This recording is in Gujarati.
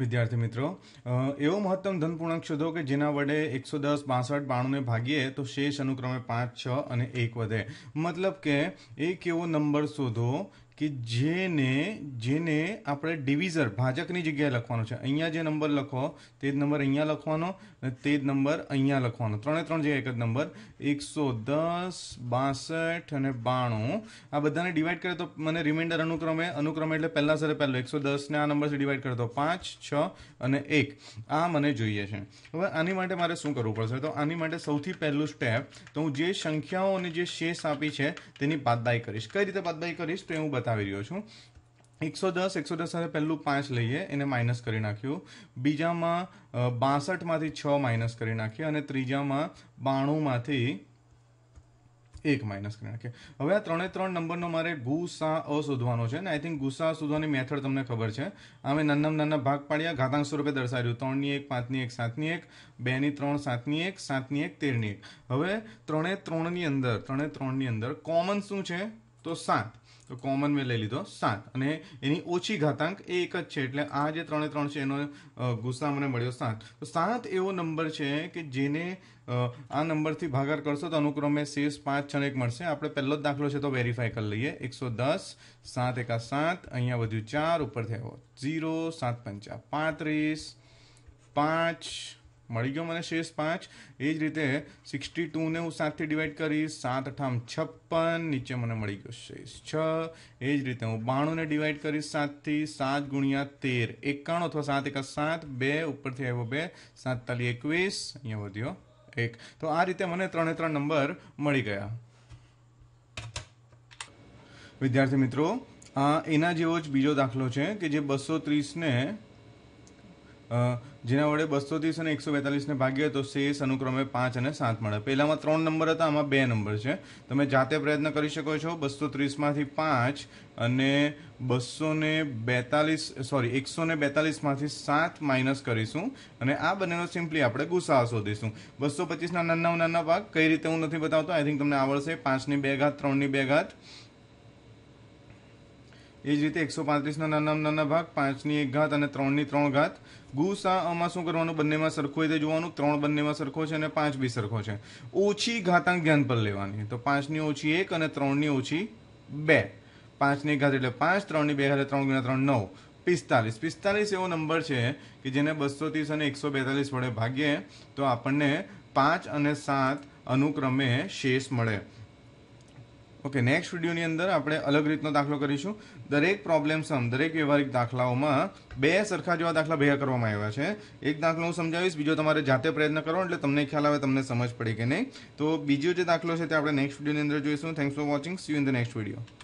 વિદ્યાર્થી મિત્રો એવો મહત્તમ ધનપૂર્ણક શોધો કે જેના વડે એકસો દસ બાસઠ બાણુંને ભાગીએ તો શેષ અનુક્રમે પાંચ છ અને એક વધે મતલબ કે એક એવો નંબર શોધો કે જેને જેને આપણે ડિવિઝર ભાજકની જગ્યાએ લખવાનો છે અહીંયા જે નંબર લખો તે જ નંબર અહીંયા લખવાનો અને તે જ નંબર અહીંયા લખવાનો ત્રણે ત્રણ જે એક જ નંબર એકસો દસ બાસઠ અને બાણું આ બધાને ડિવાઈડ કરે તો મને રિમાઇન્ડર અનુક્રમે અનુક્રમે એટલે પહેલાં સરે પહેલો એકસો દસને આ નંબરથી ડિવાઈડ કરે તો પાંચ છ અને એક આ મને જોઈએ છે હવે આની માટે મારે શું કરવું પડશે તો આની માટે સૌથી પહેલું સ્ટેપ તો હું જે સંખ્યાઓ અને જે શેષ આપી છે તેની બાદબાઈ કરીશ કઈ રીતે બાદબાઈ કરીશ તો હું બતાવું બતાવી રહ્યો છું એકસો દસ એકસો દસ સાથે પહેલું પાંચ લઈએ એને માઇનસ કરી નાખ્યું બીજામાં બાસઠમાંથી છ માઇનસ કરી નાખ્યું અને ત્રીજામાં બાણુંમાંથી એક માઇનસ કરી નાખીએ હવે આ ત્રણે ત્રણ નંબરનો મારે ગુસા અ શોધવાનો છે ને આઈ થિંક ગુસા શોધવાની મેથડ તમને ખબર છે અમે નાના નાના ભાગ પાડ્યા ઘાતાંક સ્વરૂપે દર્શાવ્યું ત્રણની એક પાંચની એક સાતની એક બેની ત્રણ સાતની એક સાતની એક તેરની એક હવે ત્રણે ત્રણની અંદર ત્રણે ત્રણની અંદર કોમન શું છે તો સાત તો કોમન મેં લઈ લીધો સાત અને એની ઓછી ઘાતાંક એ એક જ છે એટલે આ જે ત્રણે ત્રણ છે એનો ગુસ્સા મને મળ્યો સાત તો સાત એવો નંબર છે કે જેને આ નંબરથી ભાગાર કરશો તો અનુક્રમે શેષ પાંચ છ એક મળશે આપણે પહેલો જ દાખલો છે તો વેરીફાઈ કરી લઈએ એકસો દસ સાત એકા સાત અહીંયા વધ્યું ચાર ઉપર થયો ઝીરો સાત પંચા પાંત્રીસ પાંચ મળી ગયો મને શેષ પાંચ એ જ રીતે સિક્સટી ટુને હું સાતથી ડિવાઈડ કરીશ સાત અઠામ છપ્પન નીચે મને મળી ગયો શેષ છ એ જ રીતે હું બાણુંને ડિવાઈડ કરીશ સાતથી સાત ગુણ્યા તેર એકાણું અથવા સાત એકા સાત બે ઉપરથી આવ્યો બે સાતતાલી એકવીસ અહીંયા વધ્યો એક તો આ રીતે મને ત્રણે ત્રણ નંબર મળી ગયા વિદ્યાર્થી મિત્રો એના જેવો જ બીજો દાખલો છે કે જે બસો ત્રીસને જેના વડે બસો ત્રીસ અને એકસો બેતાલીસને ભાગ્યો તો શેષ અનુક્રમે પાંચ અને સાત મળે પહેલાંમાં ત્રણ નંબર હતા આમાં બે નંબર છે તમે જાતે પ્રયત્ન કરી શકો છો બસો ત્રીસમાંથી પાંચ અને બસો ને બેતાલીસ સોરી એકસો ને બેતાલીસમાંથી સાત માઇનસ કરીશું અને આ બંનેનો સિમ્પલી આપણે ગુસ્સા શોધીશું બસો પચીસના નાના નાના ભાગ કઈ રીતે હું નથી બતાવતો આઈ થિંક તમને આવડશે પાંચની બે ઘાત ત્રણની બે ઘાત એ જ રીતે એકસો પાંત્રીસના નાના નાના ભાગ પાંચની એક ઘાત અને ત્રણની ત્રણ ઘાત ગુ સા અમાં શું કરવાનું બંનેમાં સરખો રીતે જોવાનું ત્રણ બંનેમાં સરખો છે અને પાંચ બી સરખો છે ઓછી ઘાતાંક ધ્યાન પર લેવાની તો પાંચની ઓછી એક અને ત્રણની ઓછી બે પાંચની ઘાત એટલે પાંચ ત્રણની બે ઘાત એટલે ત્રણ ગુણ્યા ત્રણ નવ પિસ્તાલીસ પિસ્તાલીસ એવો નંબર છે કે જેને બસો ત્રીસ અને એકસો બેતાલીસ વડે ભાગીએ તો આપણને પાંચ અને સાત અનુક્રમે શેષ મળે ઓકે નેક્સ્ટ વિડીયોની અંદર આપણે અલગ રીતનો દાખલો કરીશું દરેક પ્રોબ્લેમ સમ દરેક વ્યવહારિક દાખલાઓમાં બે સરખા જેવા દાખલા ભેગા કરવામાં આવ્યા છે એક દાખલો હું સમજાવીશ બીજો તમારે જાતે પ્રયત્ન કરો એટલે તમને ખ્યાલ આવે તમને સમજ પડે કે નહીં તો બીજો જે દાખલો છે તે આપણે નેક્સ્ટ વિડીયોની અંદર જોઈશું thanks for watching see you in the next video